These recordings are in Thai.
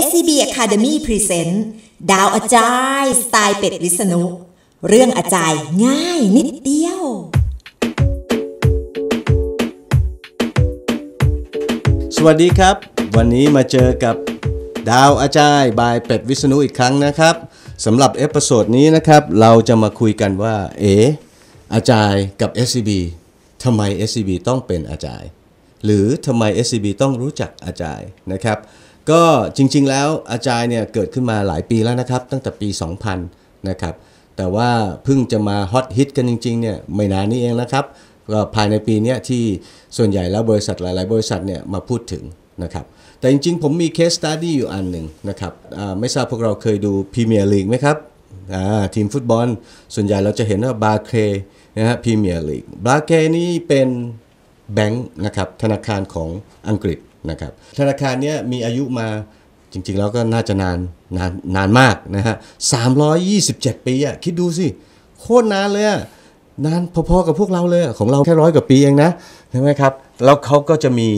SCB Academy Present ดาวอาจายสไตล์เป็ดวิษณุเรื่องอาจายง่ายนิดเดียว สวัสดีครับ วันนี้มาเจอกับดาวอาจายบายเป็ดวิษณุอีกครั้งนะครับสำหรับเอพิโซดนี้นะครับ เราจะมาคุยกันว่า เออาจายกับ SCB ทำไม SCB ต้องเป็นอาจายหรือทำไม SCB ต้องรู้จักอาจายนะครับก็จริงๆ แล้วอาจารย์เนี่ยเกิดขึ้นมาหลายปีแล้วนะครับ ตั้งแต่ปี 2000 นะครับ แต่ว่าเพิ่งจะมาฮอตฮิตกันจริงๆเนี่ยไม่นานนี้เองนะครับก็ภายในปีนี้ที่ส่วนใหญ่แล้วบริษัทหลาย ๆ บริษัทเนี่ยมาพูดถึงนะครับ แต่จริงๆ ผมมีเคสตัดดี้อยู่อันหนึ่งนะครับไม่ทราบพวกเราเคยดูพรีเมียร์ลีกไหมครับทีมฟุตบอล ส่วนใหญ่เราจะเห็นว่าบาร์เคนะฮะพรีเมียร์ลีกบาร์เคนี่เป็นแบงค์นะครับธนาคารของอังกฤษนะครับธนาคารนี้มีอายุมาจริงๆ แล้วก็น่าจะนานนานนานมากนะฮะ327 ปีอะคิดดูสิ โคตรนานเลยอะนานพอๆกับพวกเราเลยของเราแค่ร้อยกว่าปีเองนะใช่ไหมครับแล้วเขาก็จะมี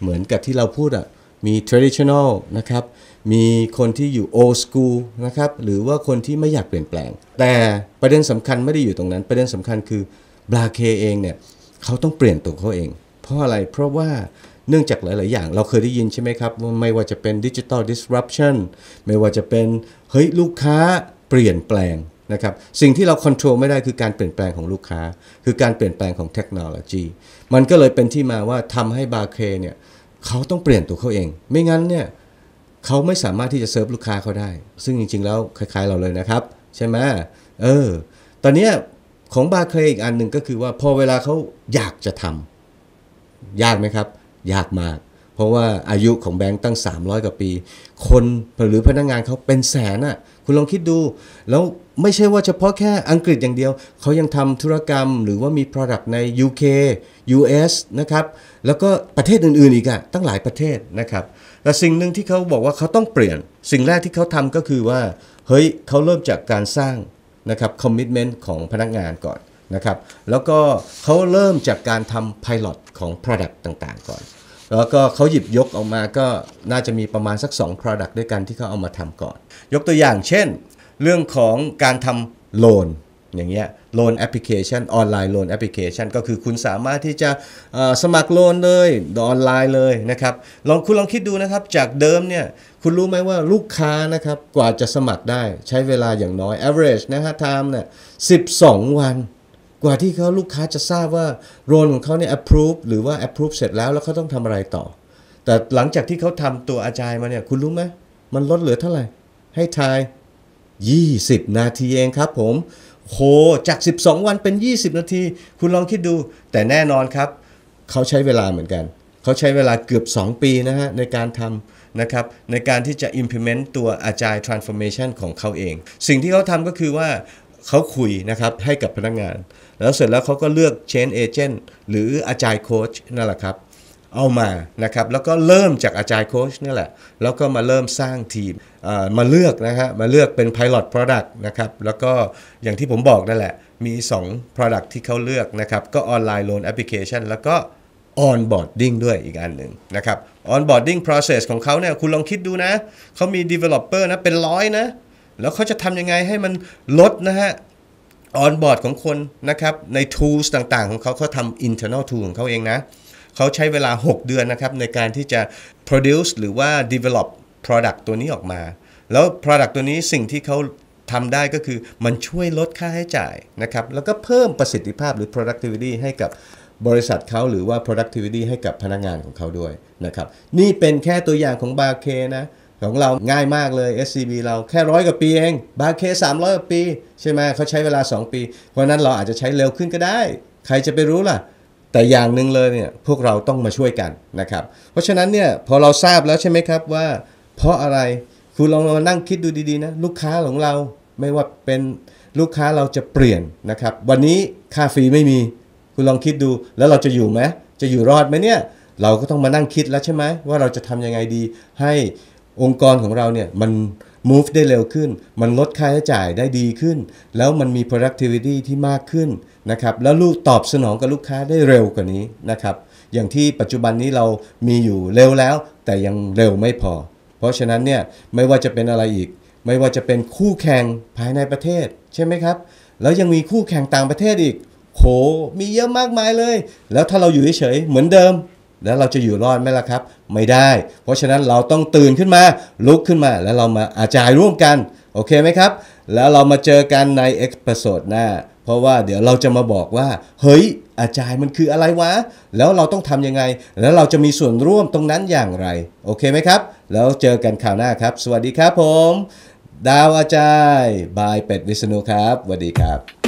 เหมือนกับที่เราพูดอ่ะมี traditional นะครับมีคนที่อยู่ old school นะครับหรือว่าคนที่ไม่อยากเปลี่ยนแปลง แต่ประเด็นสำคัญไม่ได้อยู่ตรงนั้นประเด็นสำคัญคือ บลาเคเองเนี่ยเขาต้องเปลี่ยนตัวเขาเอง เพราะอะไรเพราะว่าเนื่องจากหลาย ๆอย่างเราเคยได้ยินใช่ไหมครับไม่ว่าจะเป็นดิจิ t a ล disruption ไม่ว่าจะเป็น เฮ้ย ลูกค้าเปลี่ยนแปลงนะครับ สิ่งที่เราควบคุมไม่ได้คือการเปลี่ยนแปลงของลูกค้า คือการเปลี่ยนแปลงของเทคโนโลยีมันก็เลยเป็นที่มาว่าทำให้บาเคเนี่ย เขาต้องเปลี่ยนตัวเขาเอง ไม่งั้นเนี่ย เขาไม่สามารถที่จะเซิร์ฟลูกค้าเขาได้ ซึ่งจริงๆ แล้วคล้าย ๆ เราเลยนะครับ ใช่ไหมเออตอนนี้ของบาเคอีกอันหนึ่งก็คือว่าพอเวลาเขาอยากจะทำยากไหมครับยากมาก เพราะว่าอายุของแบงค์ตั้ง 300กว่าปี คนหรือพนักงงานเขาเป็นแสนอะ่ะ คุณลองคิดดู แล้วไม่ใช่ว่าเฉพาะแค่อังกฤษอย่างเดียว เขายังทำธุรกรรม หรือว่ามี Product ใน UK US นะครับ แล้วก็ประเทศอื่นๆอีกอะตั้งหลายประเทศนะครับแต่สิ่งหนึ่งที่เขาบอกว่าเขาต้องเปลี่ยน สิ่งแรกที่เขาทำก็คือว่า เฮ้ยเขาเริ่มจากการสร้างนะครับคอมมิชเมนต์ของพนักงานก่อนนะครับ แล้วก็เขาเริ่มจากการทำพายอดของ Product ต่าง ๆ ก่อน แล้วก็เขาหยิบยกออกมาก็น่าจะมีประมาณสัก 2 Product ด้วยกันที่เขาเอามาทำก่อน ยกตัวอย่างเช่น เรื่องของการทำโลน อย่างเงี้ย โลนแอปพลิเคชันออนไลน์โลนแอปพลิเคชันก็คือคุณสามารถที่จะสมัครโลนเลยออนไลน์เลยนะครับ ลองคุณลองคิดดูนะครับ จากเดิมเนี่ย คุณรู้ไหมว่าลูกค้านะครับ กว่าจะสมัครได้ใช้เวลาอย่างน้อย average นะฮะ time เนี่ย12 วันกว่าที่เขาลูกค้าจะทราบว่า โรนของเขาเนี่ย approve หรือว่า approve เสร็จแล้ว แล้วเขาต้องทำอะไรต่อ แต่หลังจากที่เขาทำตัวอาจายมาเนี่ยคุณรู้ไหมมันลดเหลือเท่าไหร่ ให้ทาย 20 นาทีเองครับผมโหจาก 12 วันเป็น 20 นาที คุณลองคิดดูแต่แน่นอนครับ เขาใช้เวลาเหมือนกัน เขาใช้เวลาเกือบ 2 ปีนะฮะในการทำนะครับในการที่จะ implement ตัวอาจาย transformation ของเขาเอง สิ่งที่เขาทำก็คือว่าเขาคุยนะครับให้กับพนักงาน แล้วเสร็จแล้วเขาก็เลือก c h a n อเ agent หรืออาจารย์โค้ชนั่นแหละครับ เอามานะครับแล้วก็เริ่มจากอาจารย์โค้ชนี่แหละแล้วก็มาเริ่มสร้างทีมมาเลือกนะฮะมาเลือกเป็น Pilot Product นะครับแล้วก็อย่างที่ผมบอกนั่นแหละมี 2 Product ที่เขาเลือกนะครับก็ออนไลน์โลนแอปพลิเคชันแล้วก็ onboarding ด้วยอีกอันหนึ่งนะครับ onboarding process ของเขาเนี่ยคุณลองคิดดูนะ เขามี developer นะเป็นร้อยนะแล้วเขาจะทำยังไงให้มันลดนะฮะออนบอร์ดของคนนะครับใน tools ต่างๆ ของเขาเขาทำ internal tool ของเขาเองนะเขาใช้เวลา 6 เดือนนะครับ ในการที่จะ produce หรือว่า develop product ตัวนี้ออกมา แล้ว product ตัวนี้สิ่งที่เขาทำได้ก็คือมันช่วยลดค่าใช้จ่ายนะครับแล้วก็เพิ่มประสิทธิภาพหรือ productivity ให้กับบริษัทเขาหรือว่า productivity ให้กับพนักงานของเขาด้วยนะครับนี่เป็นแค่ตัวอย่างของบาเคนะของเราง่ายมากเลย SCB เราแค่ร้อยกว่าปีเองบาเคสามร้อยกว่าปี ใช่ไหมเขาใช้เวลา 2 ปี เพราะนั้นเราอาจจะใช้เร็วขึ้นก็ได้ ใครจะไปรู้ล่ะ แต่อย่างหนึ่งเลยเนี่ยพวกเราต้องมาช่วยกันนะครับเพราะฉะนั้นเนี่ยพอเราทราบแล้วใช่ไหมครับว่า เพราะอะไรคุณลองมานั่งคิดดูดีๆนะลูกค้าของเราไม่ว่าเป็นลูกค้าเราจะเปลี่ยนนะครับวันนี้ค่าฟรีไม่มี คุณลองคิดดูแล้วเราจะอยู่ไหมจะอยู่รอดไหมเนี่ยเราก็ต้องมานั่งคิดแล้วใช่ไหมว่าเราจะทํำยังไงดีให้องค์กรของเราเนี่ยมัน move ได้เร็วขึ้น มันลดค่าใช้จ่ายได้ดีขึ้น แล้วมันมี productivity ที่มากขึ้นนะครับแล้วลูกตอบสนองกับลูกค้าได้เร็วกว่านี้นะครับอย่างที่ปัจจุบันนี้เรามีอยู่เร็วแล้ว แต่ยังเร็วไม่พอ เพราะฉะนั้นเนี่ยไม่ว่าจะเป็นอะไรอีก ไม่ว่าจะเป็นคู่แข่งภายในประเทศใช่ไหมครับแล้วยังมีคู่แข่งต่างประเทศอีกโหมีเยอะมากมายเลย แล้วถ้าเราอยู่เฉยเหมือนเดิมแล้วเราจะอยู่รอดไหมล่ะครับ ไม่ได้ เพราะฉะนั้นเราต้องตื่นขึ้นมาลุกขึ้นมา แล้วเรามาอาจายร่วมกัน โอเคไหมครับ แล้วเรามาเจอกันในเอ็กซ์เพรสหน้า เพราะว่าเดี๋ยวเราจะมาบอกว่าเฮ้ยอาจายมันคืออะไรวะแล้วเราต้องทำยังไงแล้วเราจะมีส่วนร่วมตรงนั้นอย่างไร โอเคไหมครับ แล้วเจอกันข่าวหน้าครับ สวัสดีครับผม ดาวอาจายบายเป็ดวิษณุครับสวัสดีครับ